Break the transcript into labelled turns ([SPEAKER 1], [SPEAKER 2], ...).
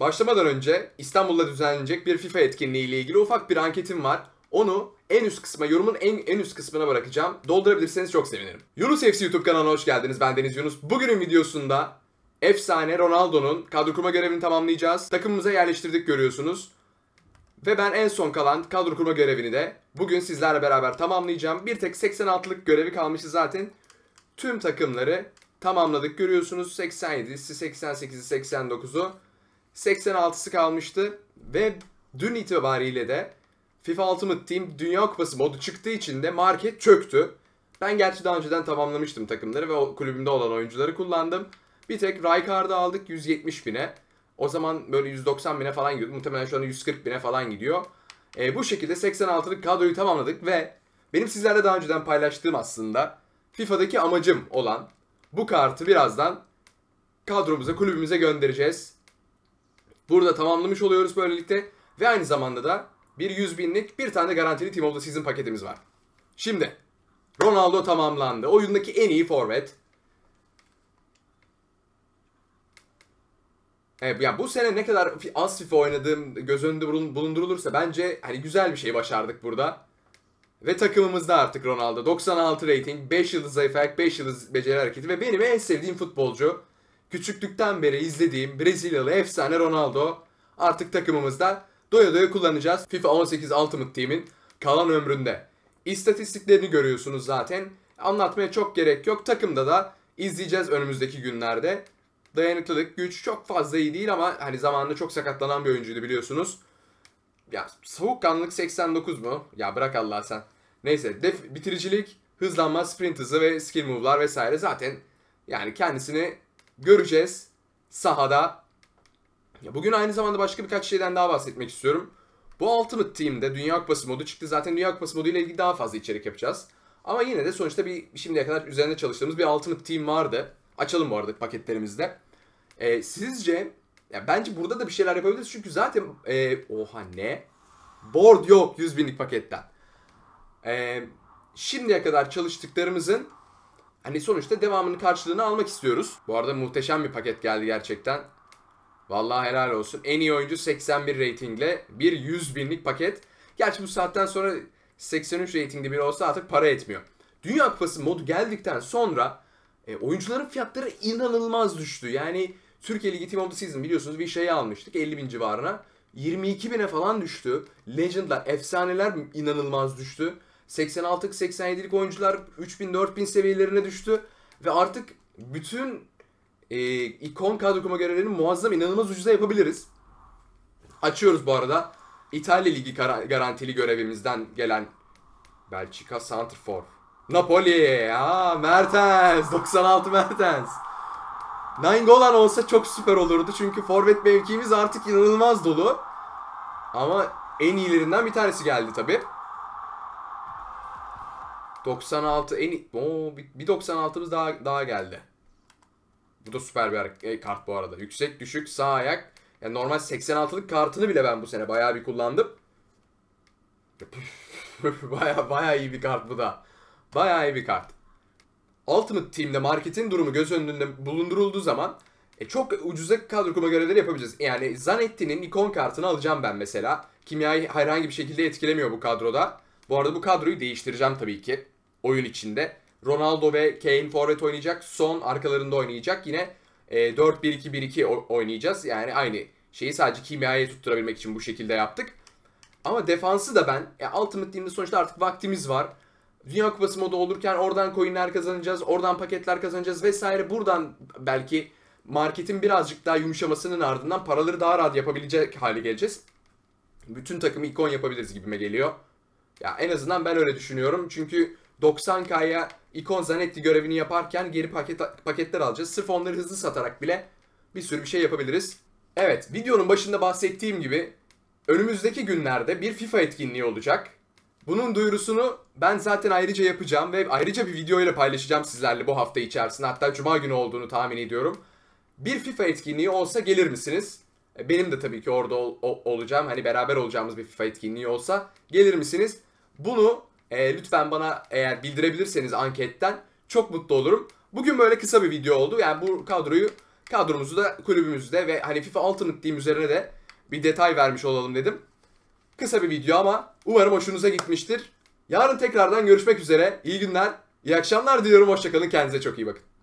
[SPEAKER 1] Başlamadan önce İstanbul'da düzenlenecek bir FIFA etkinliği ile ilgili ufak bir anketim var. Onu en üst kısma, yorumun en, en üst kısmına bırakacağım. Doldurabilirseniz çok sevinirim. Yunus FC YouTube kanalına hoş geldiniz. Ben Deniz Yunus. Bugünün videosunda efsane Ronaldo'nun kadro kurma görevini tamamlayacağız. Takımımıza yerleştirdik görüyorsunuz. Ve ben en son kalan kadro kurma görevini de bugün sizlerle beraber tamamlayacağım. Bir tek 86'lık görevi kalmıştı zaten. Tüm takımları tamamladık görüyorsunuz. 87'si, 88'i, 89'u. 86'sı kalmıştı ve dün itibariyle de FIFA Ultimate Team Dünya Kupası modu çıktığı için de market çöktü. Ben gerçi daha önceden tamamlamıştım takımları ve o kulübümde olan oyuncuları kullandım. Bir tek Rijkaard'ı aldık 170 bine. O zaman böyle 190 bine falan gidiyordu. Muhtemelen şu anda 140 bine falan gidiyor. E, bu şekilde 86'lık kadroyu tamamladık ve benim sizlerle daha önceden paylaştığım aslında FIFA'daki amacım olan bu kartı birazdan kadromuza, kulübümüze göndereceğiz. Burada tamamlamış oluyoruz böylelikle. Ve aynı zamanda da bir 100 binlik bir tane garantili Team of the Season paketimiz var. Şimdi Ronaldo tamamlandı. Oyundaki en iyi forvet. Evet, yani bu sene ne kadar az FIFA oynadığım göz önünde bulundurulursa bence hani güzel bir şey başardık burada. Ve takımımızda artık Ronaldo. 96 rating, 5 yıldız zayıf ayak, 5 yıldız beceri hareketi ve benim en sevdiğim futbolcu. Küçüklükten beri izlediğim Brezilyalı efsane Ronaldo artık takımımızda doya doya kullanacağız FIFA 18 Ultimate Team'in kalan ömründe. İstatistiklerini görüyorsunuz zaten. Anlatmaya çok gerek yok. Takımda da izleyeceğiz önümüzdeki günlerde. Dayanıklılık, güç çok fazla iyi değil ama hani zamanında çok sakatlanan bir oyuncuydu biliyorsunuz. Ya soğukkanlılık 89 mu? Ya bırak Allah sen. Neyse def bitiricilik, hızlanma, sprint hızı ve skill move'lar vesaire zaten yani kendisini göreceğiz sahada. Bugün aynı zamanda başka birkaç şeyden daha bahsetmek istiyorum. Bu Ultimate Team'de Dünya Kupası modu çıktı. Zaten Dünya Kupası modu ile ilgili daha fazla içerik yapacağız. Ama yine de sonuçta bir şimdiye kadar üzerinde çalıştığımız bir Ultimate Team vardı. Açalım bu arada paketlerimizde. E, sizce ya bence burada da bir şeyler yapabiliriz çünkü zaten e, oha ne? Board yok 100 binlik paketten. E, şimdiye kadar çalıştıklarımızın Hani sonuçta devamının karşılığını almak istiyoruz. Bu arada muhteşem bir paket geldi gerçekten. Vallahi helal olsun. En iyi oyuncu 81 ratingle bir 100 binlik paket. Gerçi bu saatten sonra 83 ratingli biri olsa artık para etmiyor. Dünya Kupası modu geldikten sonra e, oyuncuların fiyatları inanılmaz düştü. Yani Türkiye Ligi Team of the Season biliyorsunuz bir şeyi almıştık 50 bin civarına. 22 bine falan düştü. Legend'lar, efsaneler inanılmaz düştü. 86 87'lik oyuncular 3000-4000 seviyelerine düştü. Ve artık bütün e, ikon kadro kurma görevlerini muazzam inanılmaz ucuza yapabiliriz. Açıyoruz bu arada. İtalya Ligi garantili görevimizden gelen Belçika Santrfor. Napoli. Aa, Mertens. 96 Mertens. Nangolan olsa çok süper olurdu. Çünkü forvet mevkimiz artık inanılmaz dolu. Ama en iyilerinden bir tanesi geldi tabii. 96 en Oo, bir 96'mız daha daha geldi. Bu da süper bir e, kart bu arada. Yüksek, düşük, sağ ayak. Yani normal 86'lık kartını bile ben bu sene bayağı bir kullandım. Bayağı bayağı iyi bir kart bu da. Bayağı iyi bir kart. Ultimate Team'de marketin durumu göz önünde bulundurulduğu zaman e, çok ucuza kadro kurma görevleri yapabileceğiz. Yani Zanetti'nin ikon kartını alacağım ben mesela. Kimyayı herhangi bir şekilde etkilemiyor bu kadroda. Bu arada bu kadroyu değiştireceğim tabii ki oyun içinde. Ronaldo ve Kane forvet oynayacak. Son arkalarında oynayacak. Yine e, 4-1-2-1-2 oynayacağız. Yani aynı şeyi sadece kimyayı tutturabilmek için bu şekilde yaptık. Ama defansı da ben e, Ultimate Team'de sonuçta artık vaktimiz var. Dünya Kupası modu olurken oradan coinler kazanacağız, oradan paketler kazanacağız vesaire. Buradan belki marketin birazcık daha yumuşamasının ardından paraları daha rahat yapabilecek hale geleceğiz. Bütün takımı ikon yapabiliriz gibime geliyor. Ya en azından ben öyle düşünüyorum. Çünkü 90K'ya ikon Zanetti görevini yaparken geri paket, paketler alacağız. Sırf onları hızlı satarak bile bir sürü bir şey yapabiliriz. Evet videonun başında bahsettiğim gibi önümüzdeki günlerde bir FIFA etkinliği olacak. Bunun duyurusunu ben zaten ayrıca yapacağım ve ayrıca bir video ile paylaşacağım sizlerle bu hafta içerisinde. Hatta cuma günü olduğunu tahmin ediyorum. Bir FIFA etkinliği olsa gelir misiniz? E, benim de tabii ki orada ol, ol, olacağım. Hani beraber olacağımız bir FIFA etkinliği olsa gelir misiniz? Bunu e, lütfen bana eğer bildirebilirseniz anketten çok mutlu olurum. Bugün böyle kısa bir video oldu. Yani bu kadroyu kadromuzu da kulübümüzde ve hani FIFA Ultimate Team üzerine de bir detay vermiş olalım dedim. Kısa bir video ama umarım hoşunuza gitmiştir. Yarın tekrardan görüşmek üzere. İyi günler, iyi akşamlar diliyorum. Hoşçakalın. Kendinize çok iyi bakın.